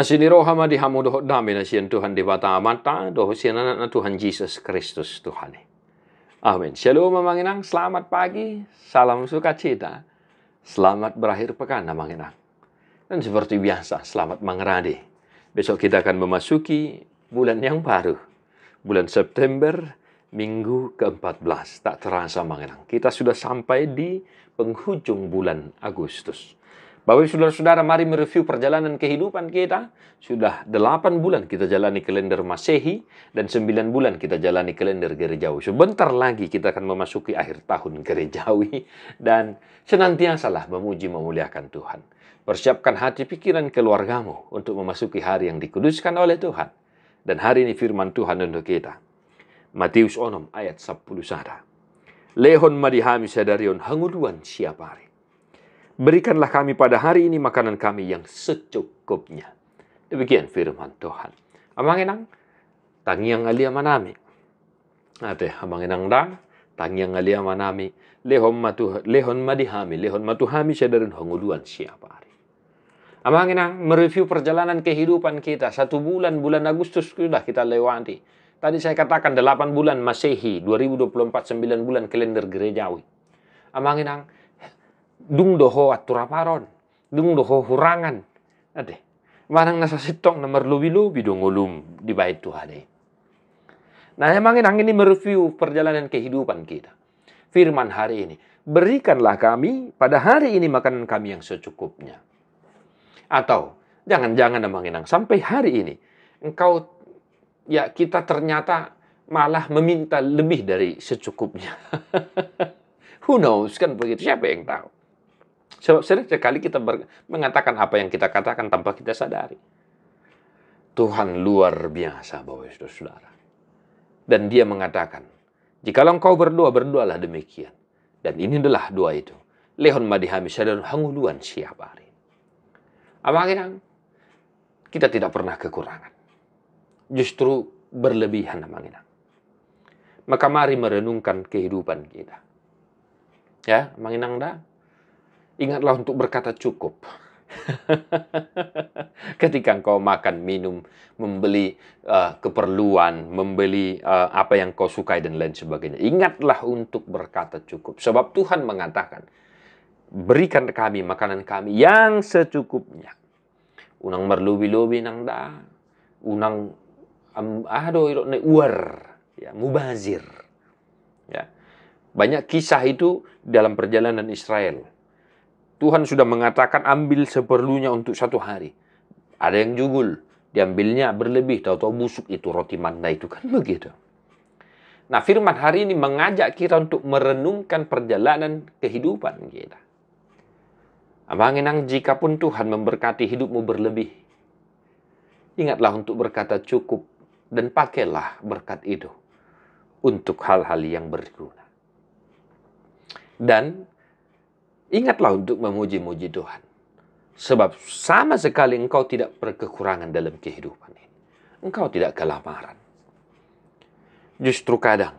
Asiniro rohama di hamudoh dami na sian Tuhan di bata mata doh sian anak na Tuhan Yesus Kristus Tuhan. Amin. Shalom Manginang, selamat pagi, salam sukacita, selamat berakhir pekan Manginang. Dan seperti biasa, selamat mengerade. Besok kita akan memasuki bulan yang baru, bulan September minggu ke-14. Tak terasa Manginang, kita sudah sampai di penghujung bulan Agustus. Bapak saudara-saudara mari mereview perjalanan kehidupan kita. Sudah 8 bulan kita jalani kalender Masehi dan 9 bulan kita jalani kalender gerejawi. Sebentar lagi kita akan memasuki akhir tahun gerejawi dan senantiasalah memuji memuliakan Tuhan. Persiapkan hati pikiran keluargamu untuk memasuki hari yang dikuduskan oleh Tuhan. Dan hari ini firman Tuhan untuk kita. Matius 6 ayat 10 sada. Lehon madihami sadarion hanguluan siapari Berikanlah kami pada hari ini makanan kami yang secukupnya. Demikian firman Tuhan. Amang enang, yang alia manami. Ate amang enang da, tangiang alia manami. Lehon matu lehon madihami, lehon matuhami sederun honguluan siapa hari. Amang enang mereview perjalanan kehidupan kita satu bulan bulan Agustus sudah kita lewati. Tadi saya katakan 8 bulan Masehi 2024 9 bulan kalender gerejawi. Amang enang dung doho aturaparon dung doho hurangan ade manang nasa sitong na merlubi-lubi dong ulum di bait Tuhan eh. Nah emang ini ini mereview perjalanan kehidupan kita. Firman hari ini, berikanlah kami pada hari ini makanan kami yang secukupnya. Atau jangan-jangan emang ini sampai hari ini engkau ya kita ternyata malah meminta lebih dari secukupnya. Who knows kan begitu siapa yang tahu. Sebab sering sekali kita mengatakan apa yang kita katakan tanpa kita sadari. Tuhan luar biasa bahwa saudara. Dan dia mengatakan, jikalau engkau berdoa, berdoalah demikian. Dan ini adalah doa itu. Lehon madihami sadar hanguluan siap hari. Apa kita? Kita tidak pernah kekurangan. Justru berlebihan namanya. Maka mari merenungkan kehidupan kita. Ya, manginang dah ingatlah untuk berkata cukup. Ketika engkau makan, minum, membeli uh, keperluan, membeli uh, apa yang kau sukai dan lain sebagainya, ingatlah untuk berkata cukup. Sebab Tuhan mengatakan, berikan kami makanan kami yang secukupnya. Unang merlubi-lubi nang da, unang um, aduh ne uar, ya mubazir. Ya. Banyak kisah itu dalam perjalanan Israel Tuhan sudah mengatakan ambil seperlunya untuk satu hari. Ada yang jugul, diambilnya berlebih, tahu-tahu busuk itu roti manda itu kan begitu. Nah firman hari ini mengajak kita untuk merenungkan perjalanan kehidupan kita. Abang jika pun Tuhan memberkati hidupmu berlebih, ingatlah untuk berkata cukup dan pakailah berkat itu untuk hal-hal yang berguna. Dan Ingatlah untuk memuji-muji Tuhan. Sebab sama sekali engkau tidak berkekurangan dalam kehidupan ini. Engkau tidak kelaparan. Justru kadang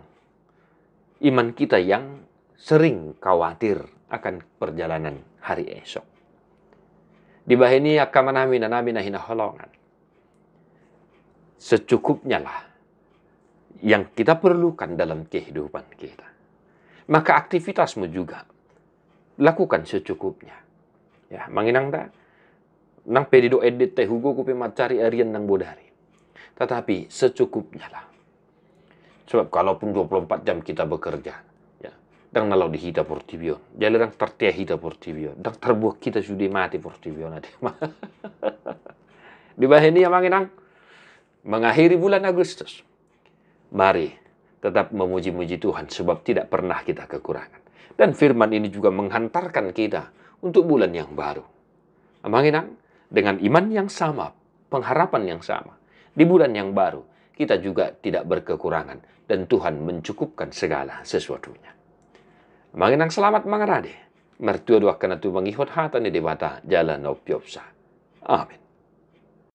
iman kita yang sering khawatir akan perjalanan hari esok. Di akan akaman amin amin hina holongan. Secukupnya lah yang kita perlukan dalam kehidupan kita. Maka aktivitasmu juga lakukan secukupnya. Ya, manginang ta nang pedido edit teh hugo kupi macari arian nang bodari. Tetapi secukupnya lah. Sebab kalaupun 24 jam kita bekerja, ya, dang nalau di portibio, jadi dang tertia hita portibio, dang terbuah kita sudah mati portibio nanti. di bawah ini yang manginang mengakhiri bulan Agustus. Mari tetap memuji-muji Tuhan sebab tidak pernah kita kekurangan. Dan firman ini juga menghantarkan kita untuk bulan yang baru. Amanginang dengan iman yang sama, pengharapan yang sama, di bulan yang baru, kita juga tidak berkekurangan dan Tuhan mencukupkan segala sesuatunya. Amanginang selamat mengerade. Mertua dua kena tu mengikut hatani di mata jalan opiopsa. Amin.